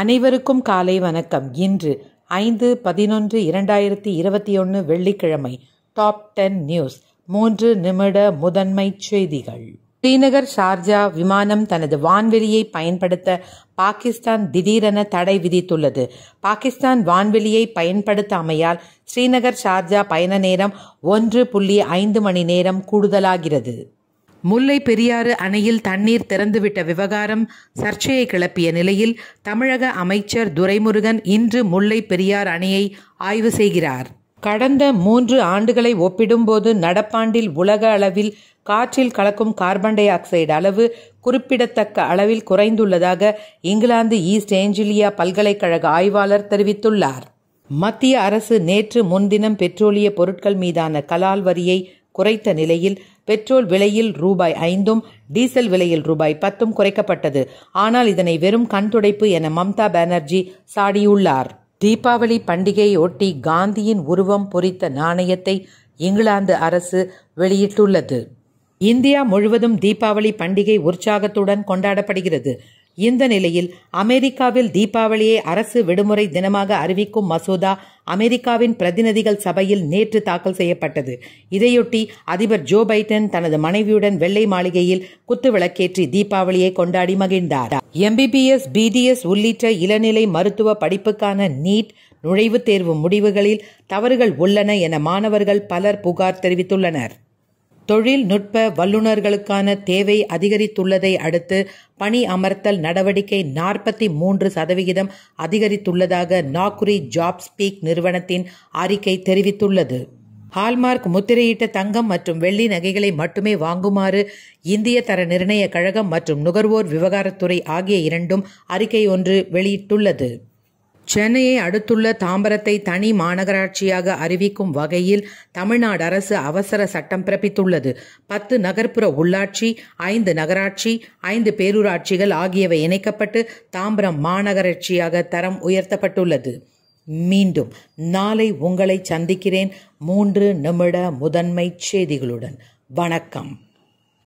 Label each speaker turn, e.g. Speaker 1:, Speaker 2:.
Speaker 1: அனைவருக்கும் காலை வணக்கம் இன்று ஐந்து பதினொன்று இரண்டாயிரத்தி இருபத்தி ஒன்று வெள்ளிக்கிழமை டாப் டென் நியூஸ் மூன்று நிமிட முதன்மை செய்திகள் ஸ்ரீநகர் ஷார்ஜா விமானம் தனது வான்வெளியை பயன்படுத்த பாகிஸ்தான் திடீரென தடை விதித்துள்ளது பாகிஸ்தான் வான்வெளியை பயன்படுத்தாமையால் ஸ்ரீநகர் ஷார்ஜா பயண நேரம் ஒன்று புள்ளி ஐந்து மணி நேரம் கூடுதலாகிறது முல்லை பெரியாறு அணையில் தண்ணீர் திறந்துவிட்ட விவகாரம் சர்ச்சையை கிளப்பிய நிலையில் தமிழக அமைச்சர் துரைமுருகன் இன்று முல்லை பெரியார் அணையை ஆய்வு செய்கிறார் கடந்த மூன்று ஆண்டுகளை ஒப்பிடும்போது நடப்பாண்டில் உலக அளவில் காற்றில் கலக்கும் கார்பன் டை ஆக்சைடு அளவு குறிப்பிடத்தக்க அளவில் குறைந்துள்ளதாக இங்கிலாந்து ஈஸ்ட் ஏஞ்சிலியா பல்கலைக்கழக ஆய்வாளர் தெரிவித்துள்ளார் மத்திய அரசு நேற்று முன்தினம் பெட்ரோலிய பொருட்கள் மீதான கலால் வரியை குறைத்த நிலையில் பெட்ரோல் விலையில் ரூபாய் ஐந்தும் டீசல் விலையில் ரூபாய் பத்தும் குறைக்கப்பட்டது ஆனால் இதனை வெறும் கண்துடைப்பு என மம்தா பானர்ஜி சாடியுள்ளார் தீபாவளி பண்டிகையொட்டி காந்தியின் உருவம் பொறித்த நாணயத்தை இங்கிலாந்து அரசு வெளியிட்டுள்ளது இந்தியா முழுவதும் தீபாவளி பண்டிகை உற்சாகத்துடன் கொண்டாடப்படுகிறது இந்த நிலையில் அமெரிக்காவில் தீபாவளியை அரசு விடுமுறை தினமாக அறிவிக்கும் மசோதா அமெரிக்காவின் பிரதிநிதிகள் சபையில் நேற்று தாக்கல் செய்யப்பட்டது இதையொட்டி அதிபர் ஜோ பைடன் தனது மனைவியுடன் வெள்ளை மாளிகையில் குத்துவிளக்கேற்றி தீபாவளியை கொண்டாடி மகிழ்ந்தார் எம்பிபிஎஸ் பிடிஎஸ் உள்ளிட்ட இளநிலை மருத்துவ படிப்புக்கான நீட் நுழைவுத் தேர்வு முடிவுகளில் தவறுகள் உள்ளன என மாணவர்கள் பலர் புகார் தெரிவித்துள்ளனர் தொழில்நுட்ப வல்லுநர்களுக்கான தேவை அதிகரித்துள்ளதை அடுத்து பணி அமர்த்தல் நடவடிக்கை நாற்பத்தி மூன்று சதவிகிதம் அதிகரித்துள்ளதாக நாக்குரி ஜாப் ஸ்பீக் நிறுவனத்தின் அறிக்கை தெரிவித்துள்ளது ஹால்மார்க் முத்திரையிட்ட தங்கம் மற்றும் வெள்ளி நகைகளை மட்டுமே வாங்குமாறு இந்திய தர நிர்ணய கழகம் மற்றும் நுகர்வோர் விவகாரத்துறை ஆகிய இரண்டும் அறிக்கை ஒன்று வெளியிட்டுள்ளது சென்னையை அடுத்துள்ள தாம்பரத்தை தனி மாநகராட்சியாக அறிவிக்கும் வகையில் தமிழ்நாடு அரசு அவசர சட்டம் பிறப்பித்துள்ளது பத்து நகர்ப்புற உள்ளாட்சி ஐந்து நகராட்சி ஐந்து பேரூராட்சிகள் ஆகியவை இணைக்கப்பட்டு தாம்பரம் மாநகராட்சியாக தரம் உயர்த்தப்பட்டுள்ளது மீண்டும் நாளை உங்களை சந்திக்கிறேன் மூன்று நிமிட முதன்மை செய்திகளுடன் வணக்கம்